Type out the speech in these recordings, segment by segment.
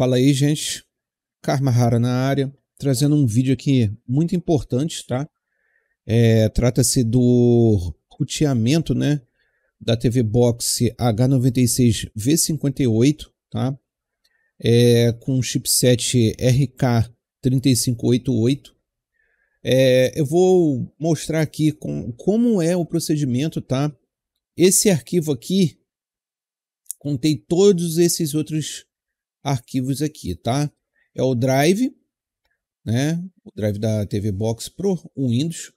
Fala aí, gente. Karma Rara na área, trazendo um vídeo aqui muito importante, tá? É, Trata-se do roteamento, né? Da TV Box H96V58, tá? É, com chipset RK3588. É, eu vou mostrar aqui com, como é o procedimento, tá? Esse arquivo aqui contém todos esses outros arquivos aqui, tá? É o Drive, né? O Drive da TV Box Pro, o Windows.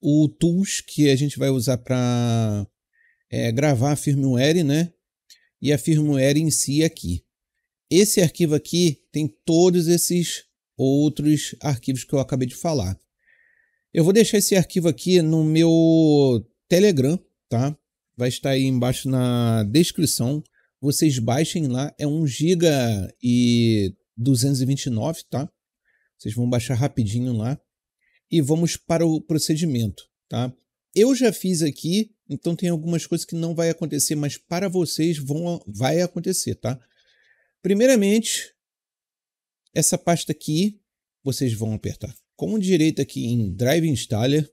O Tools, que a gente vai usar para é, gravar a firmware, né? E a firmware em si aqui. Esse arquivo aqui tem todos esses outros arquivos que eu acabei de falar. Eu vou deixar esse arquivo aqui no meu Telegram, tá? Vai estar aí embaixo na descrição. Vocês baixem lá, é 1 giga e 229, tá? Vocês vão baixar rapidinho lá. E vamos para o procedimento, tá? Eu já fiz aqui, então tem algumas coisas que não vai acontecer, mas para vocês vão, vai acontecer, tá? Primeiramente, essa pasta aqui, vocês vão apertar com direito aqui em Drive Installer,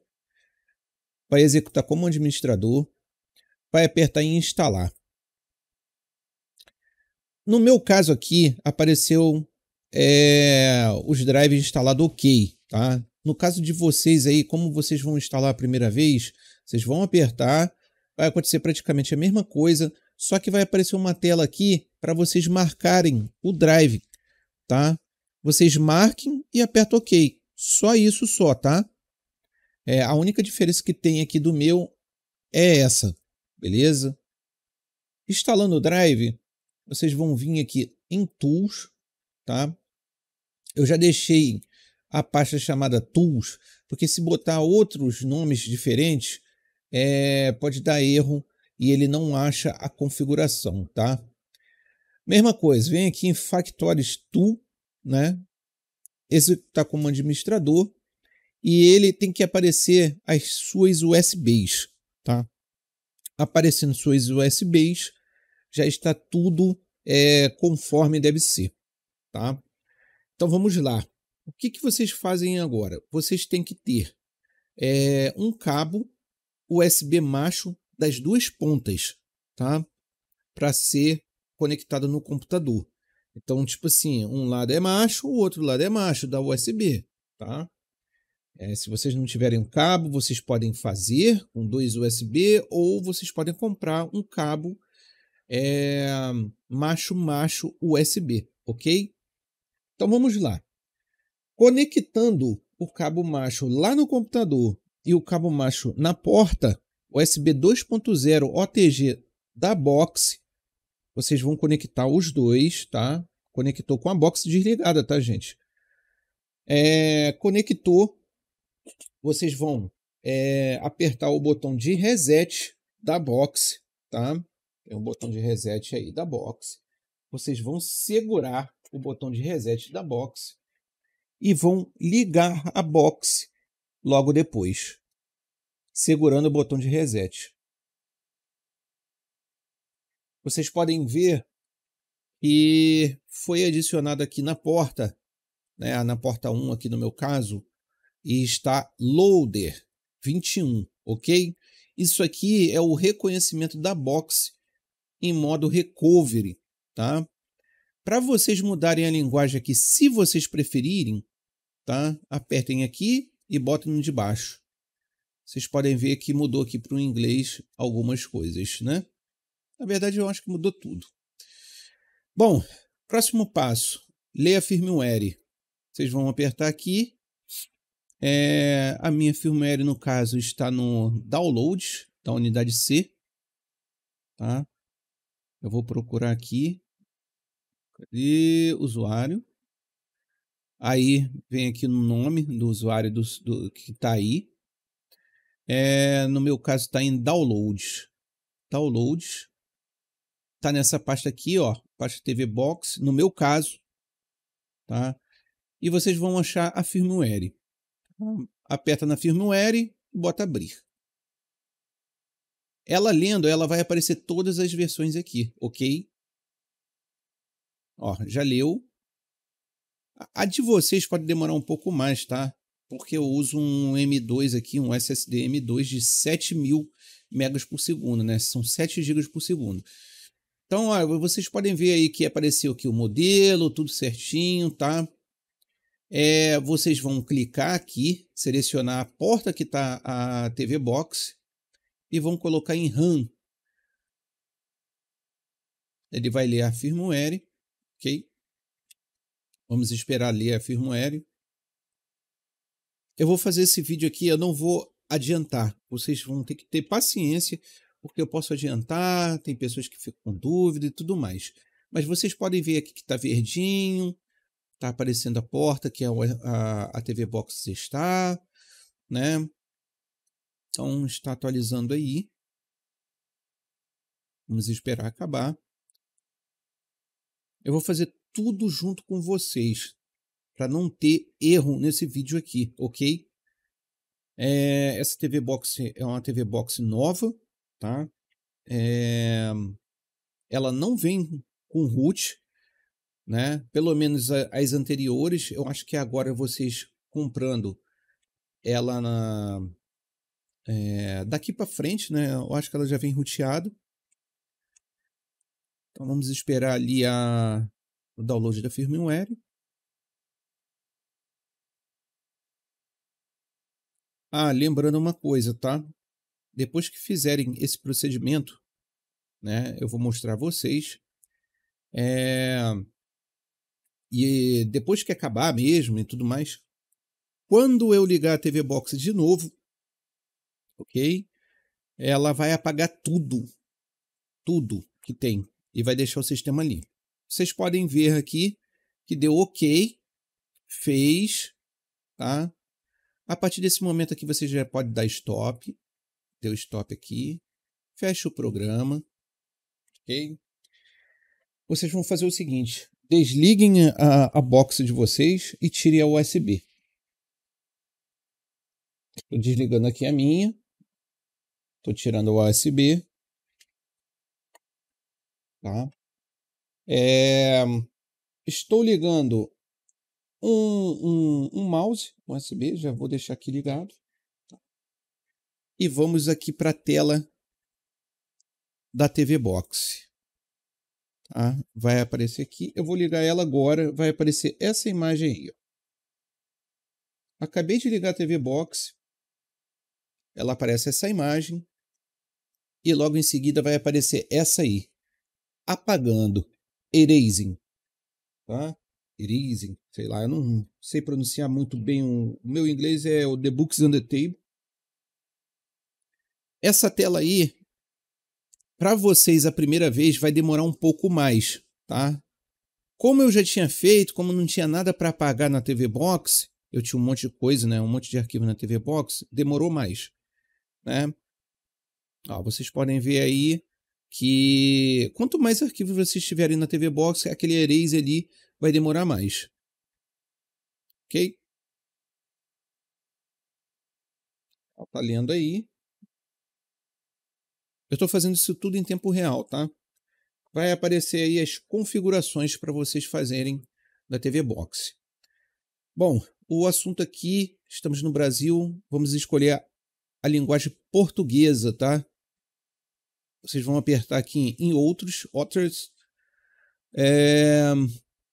vai executar como administrador, vai apertar em instalar. No meu caso aqui, apareceu é, os drives instalados ok, tá? No caso de vocês aí, como vocês vão instalar a primeira vez, vocês vão apertar, vai acontecer praticamente a mesma coisa, só que vai aparecer uma tela aqui para vocês marcarem o drive, tá? Vocês marquem e apertam OK. Só isso só, tá? É, a única diferença que tem aqui do meu é essa, beleza? Instalando o drive, vocês vão vir aqui em Tools, tá? Eu já deixei a pasta chamada Tools, porque se botar outros nomes diferentes, é, pode dar erro e ele não acha a configuração, tá? Mesma coisa, vem aqui em Factores Tool, né? Executar tá como administrador e ele tem que aparecer as suas USBs, tá? Aparecendo suas USBs, já está tudo é, conforme deve ser, tá? Então vamos lá. O que, que vocês fazem agora? Vocês têm que ter é, um cabo USB macho das duas pontas, tá? Para ser conectado no computador. Então, tipo assim, um lado é macho, o outro lado é macho da USB, tá? É, se vocês não tiverem um cabo, vocês podem fazer com dois USB ou vocês podem comprar um cabo é, macho macho USB, ok? Então vamos lá. Conectando o cabo macho lá no computador e o cabo macho na porta USB 2.0 OTG da box, vocês vão conectar os dois, tá? Conectou com a box desligada, tá, gente? É, conectou, vocês vão é, apertar o botão de reset da box, tá? é um botão de reset aí da box. Vocês vão segurar o botão de reset da box e vão ligar a box logo depois, segurando o botão de reset. Vocês podem ver que foi adicionado aqui na porta, né, na porta 1 aqui no meu caso, e está loader 21, ok? Isso aqui é o reconhecimento da box em modo recovery, tá? Para vocês mudarem a linguagem aqui, se vocês preferirem, tá? Apertem aqui e botem no de baixo. Vocês podem ver que mudou aqui para o inglês algumas coisas, né? Na verdade, eu acho que mudou tudo. Bom, próximo passo, leia firmware. Vocês vão apertar aqui. É, a minha firmware, no caso, está no download da unidade C. Tá? Eu vou procurar aqui. Cadê? Usuário. Aí vem aqui no nome do usuário do, do que está aí. É, no meu caso está em downloads. Downloads. Está nessa pasta aqui, ó. Pasta TV Box. No meu caso. Tá? E vocês vão achar a firmware. Então, aperta na firmware e bota abrir. Ela lendo, ela vai aparecer todas as versões aqui, ok? Ó, já leu. A de vocês pode demorar um pouco mais, tá? Porque eu uso um M2 aqui, um SSD M2 de 7000 megas por segundo, né? São 7 gigas por segundo. Então, ó, vocês podem ver aí que apareceu aqui o modelo, tudo certinho, tá? É, vocês vão clicar aqui, selecionar a porta que está a TV Box e vão colocar em RAM. Ele vai ler a firmware, ok? Vamos esperar ler a firmware. Eu vou fazer esse vídeo aqui, eu não vou adiantar. Vocês vão ter que ter paciência, porque eu posso adiantar, tem pessoas que ficam com dúvida e tudo mais. Mas vocês podem ver aqui que está verdinho, está aparecendo a porta que é a, a, a TV Box está, né? Então está atualizando aí. Vamos esperar acabar. Eu vou fazer tudo junto com vocês para não ter erro nesse vídeo aqui, ok? É, essa TV Box é uma TV Box nova, tá? É, ela não vem com root, né? Pelo menos as anteriores, eu acho que agora vocês comprando ela na, é, daqui para frente, né? Eu acho que ela já vem roteado. Então vamos esperar ali a, o download da firmware. Ah, lembrando uma coisa, tá? Depois que fizerem esse procedimento, né? Eu vou mostrar a vocês. É... E depois que acabar mesmo e tudo mais, quando eu ligar a TV Box de novo, ok? Ela vai apagar tudo, tudo que tem e vai deixar o sistema ali. Vocês podem ver aqui que deu OK, fez, tá? A partir desse momento aqui você já pode dar stop, deu stop aqui, fecha o programa, ok? Vocês vão fazer o seguinte, desliguem a, a box de vocês e tirem a USB. Estou desligando aqui a minha. Estou tirando o USB. Tá? É, estou ligando um, um, um mouse USB, já vou deixar aqui ligado. Tá? E vamos aqui para a tela da TV Box. Tá? Vai aparecer aqui. Eu vou ligar ela agora. Vai aparecer essa imagem aí. Ó. Acabei de ligar a TV Box ela aparece essa imagem e logo em seguida vai aparecer essa aí, apagando, erasing, tá? Erasing, sei lá, eu não sei pronunciar muito bem o, o meu inglês é o The Books on the Table. Essa tela aí, para vocês a primeira vez vai demorar um pouco mais, tá? Como eu já tinha feito, como não tinha nada para apagar na TV Box, eu tinha um monte de coisa, né? Um monte de arquivo na TV Box, demorou mais né? Ó, vocês podem ver aí que quanto mais arquivos vocês tiverem na TV Box, aquele erase ali vai demorar mais. Ok? Ó, tá lendo aí. Eu estou fazendo isso tudo em tempo real, tá? Vai aparecer aí as configurações para vocês fazerem da TV Box. Bom, o assunto aqui, estamos no Brasil, vamos escolher a linguagem portuguesa, tá? Vocês vão apertar aqui em outros, others. É,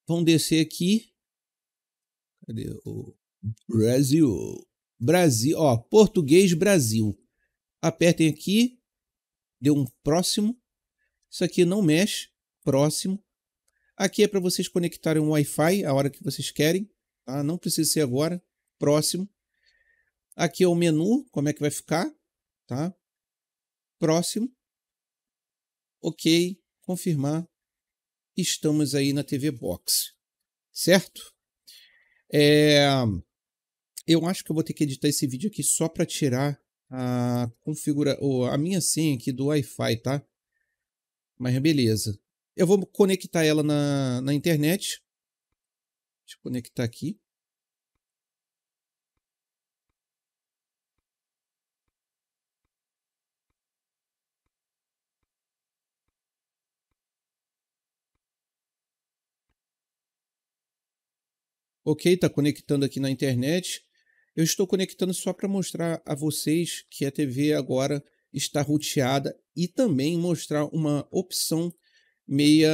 vão descer aqui. Cadê o Brasil? Brasil, ó, português Brasil. Apertem aqui, deu um próximo. Isso aqui não mexe, próximo. Aqui é para vocês conectarem o Wi-Fi a hora que vocês querem, tá? Não precisa ser agora, próximo. Aqui é o menu, como é que vai ficar, tá? Próximo. Ok, confirmar. Estamos aí na TV Box, certo? É... Eu acho que eu vou ter que editar esse vídeo aqui só para tirar a configura a minha senha aqui do Wi-Fi, tá? Mas beleza. Eu vou conectar ela na, na internet. Deixa eu conectar aqui. Ok, está conectando aqui na internet. Eu estou conectando só para mostrar a vocês que a TV agora está roteada e também mostrar uma opção meia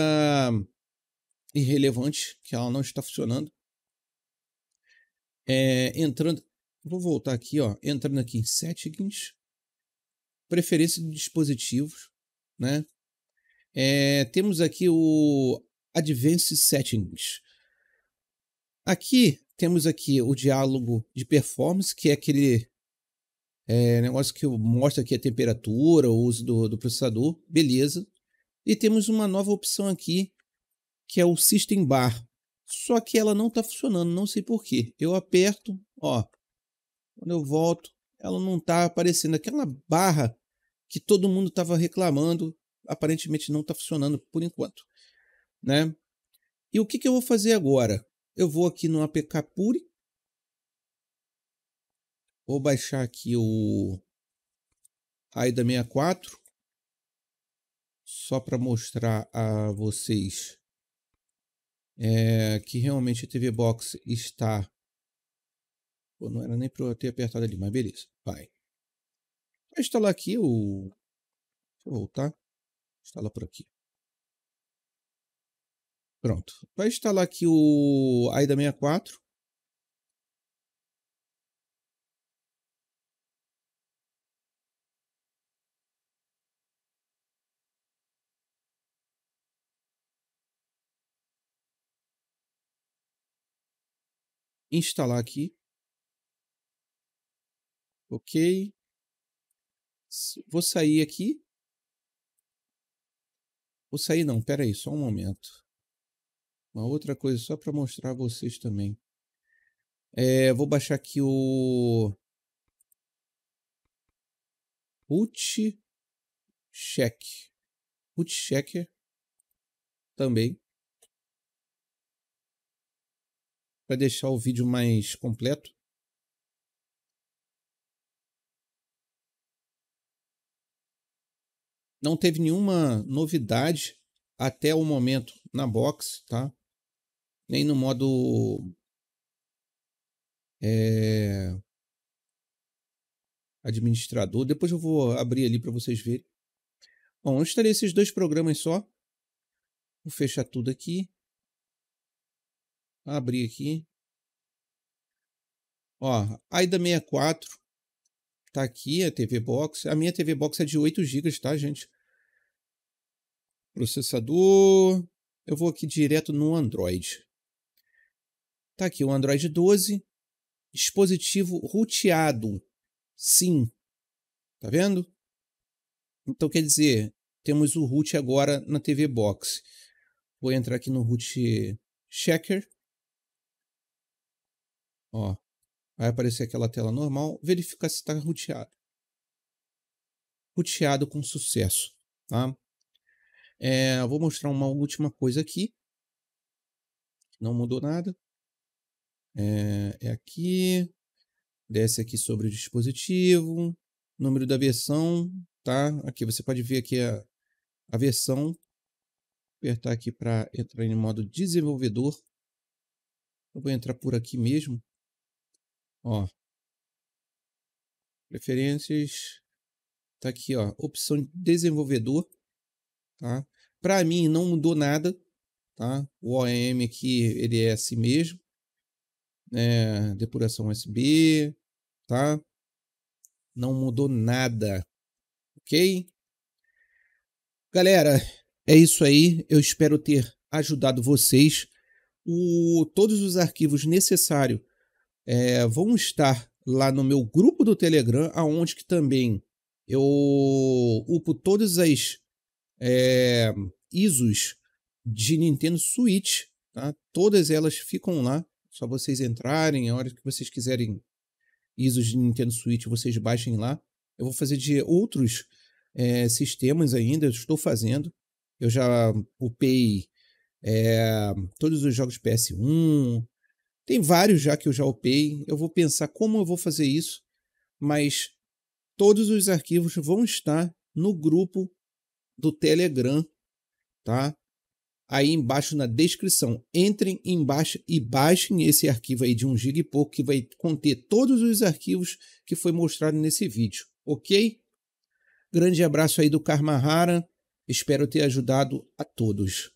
irrelevante, que ela não está funcionando. É, entrando, vou voltar aqui, ó, entrando aqui em settings, preferência de dispositivos, né? É, temos aqui o Advanced Settings. Aqui temos aqui o diálogo de performance, que é aquele é, negócio que mostra aqui a temperatura, o uso do, do processador, beleza. E temos uma nova opção aqui, que é o System Bar. Só que ela não está funcionando, não sei porquê. Eu aperto, ó, quando eu volto, ela não está aparecendo. Aquela barra que todo mundo estava reclamando, aparentemente não está funcionando por enquanto. Né? E o que, que eu vou fazer agora? Eu vou aqui no APK Puri. Vou baixar aqui o AIDA 64. Só para mostrar a vocês é, que realmente a TV Box está... Pô, não era nem para eu ter apertado ali, mas beleza. Vai. Vou instalar aqui o... Deixa eu voltar. Instalar por aqui. Pronto. Vai instalar aqui o AIDA64. Instalar aqui. Ok. Vou sair aqui. Vou sair não, pera aí, só um momento. Uma outra coisa só para mostrar a vocês também. É, vou baixar aqui o root check. Root checker também. Para deixar o vídeo mais completo. Não teve nenhuma novidade até o momento na box, tá? nem no modo é, administrador. Depois eu vou abrir ali para vocês verem. Bom, eu instalei esses dois programas só. Vou fechar tudo aqui. Abrir aqui. Ó, AIDA64 tá aqui, a TV Box. A minha TV Box é de 8 GB, tá, gente? Processador. Eu vou aqui direto no Android. Tá aqui o Android 12, dispositivo roteado. Sim. Tá vendo? Então quer dizer, temos o root agora na TV Box. Vou entrar aqui no root checker. Ó, vai aparecer aquela tela normal, verificar se está roteado. Roteado com sucesso, tá? É, vou mostrar uma última coisa aqui. Não mudou nada. É, é aqui. Desce aqui sobre o dispositivo. Número da versão, tá? Aqui você pode ver aqui a, a versão. Apertar aqui para entrar em modo desenvolvedor. Eu vou entrar por aqui mesmo. Ó. Preferências. Tá aqui, ó. Opção de desenvolvedor. Tá? Para mim não mudou nada, tá? O OEM aqui ele é assim mesmo, é, depuração USB, tá? Não mudou nada, ok? Galera, é isso aí. Eu espero ter ajudado vocês. O, todos os arquivos necessários é, vão estar lá no meu grupo do Telegram, aonde que também eu upo todas as é, ISOs de Nintendo Switch, tá? Todas elas ficam lá só vocês entrarem, a hora que vocês quiserem ISOs de Nintendo Switch, vocês baixem lá. Eu vou fazer de outros é, sistemas ainda, estou fazendo. Eu já upei é, todos os jogos PS1. Tem vários já que eu já upei. Eu vou pensar como eu vou fazer isso, mas todos os arquivos vão estar no grupo do Telegram, tá? aí embaixo na descrição. Entrem embaixo e baixem esse arquivo aí de 1 GB e pouco que vai conter todos os arquivos que foi mostrado nesse vídeo, ok? Grande abraço aí do Karma Hara, Espero ter ajudado a todos.